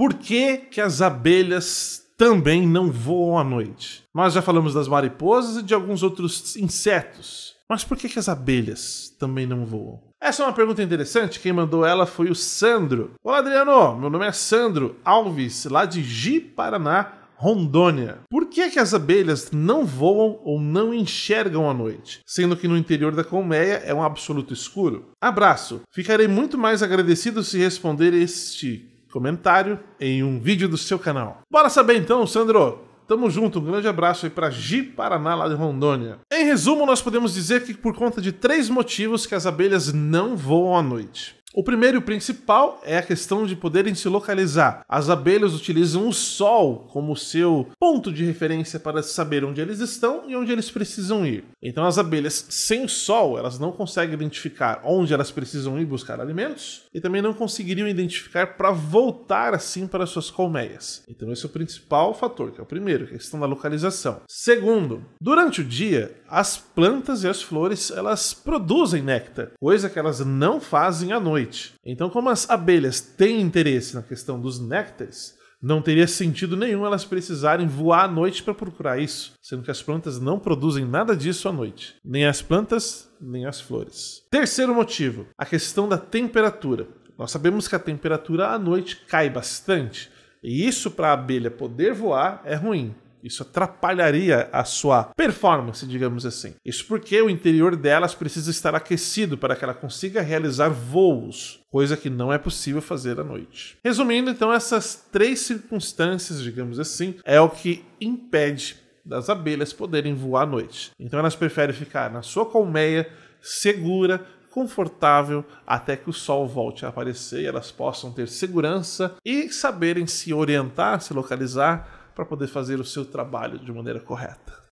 Por que, que as abelhas também não voam à noite? Nós já falamos das mariposas e de alguns outros insetos. Mas por que, que as abelhas também não voam? Essa é uma pergunta interessante. Quem mandou ela foi o Sandro. Olá, Adriano. Meu nome é Sandro Alves, lá de Ji, Paraná, Rondônia. Por que, que as abelhas não voam ou não enxergam à noite, sendo que no interior da colmeia é um absoluto escuro? Abraço. Ficarei muito mais agradecido se responder este comentário em um vídeo do seu canal. Bora saber então, Sandro! Tamo junto, um grande abraço aí para Gi Paraná, lá de Rondônia. Em resumo, nós podemos dizer que por conta de três motivos que as abelhas não voam à noite. O primeiro e principal é a questão de poderem se localizar. As abelhas utilizam o sol como seu ponto de referência para saber onde eles estão e onde eles precisam ir. Então, as abelhas sem sol, elas não conseguem identificar onde elas precisam ir buscar alimentos e também não conseguiriam identificar para voltar assim para suas colmeias. Então, esse é o principal fator, que é o primeiro, é a questão da localização. Segundo, durante o dia, as plantas e as flores, elas produzem néctar, coisa que elas não fazem à noite noite. Então, como as abelhas têm interesse na questão dos néctares, não teria sentido nenhum elas precisarem voar à noite para procurar isso, sendo que as plantas não produzem nada disso à noite, nem as plantas, nem as flores. Terceiro motivo, a questão da temperatura. Nós sabemos que a temperatura à noite cai bastante, e isso para a abelha poder voar é ruim. Isso atrapalharia a sua performance, digamos assim. Isso porque o interior delas precisa estar aquecido para que ela consiga realizar voos, coisa que não é possível fazer à noite. Resumindo, então, essas três circunstâncias, digamos assim, é o que impede das abelhas poderem voar à noite. Então elas preferem ficar na sua colmeia, segura, confortável até que o sol volte a aparecer e elas possam ter segurança e saberem se orientar, se localizar para poder fazer o seu trabalho de maneira correta.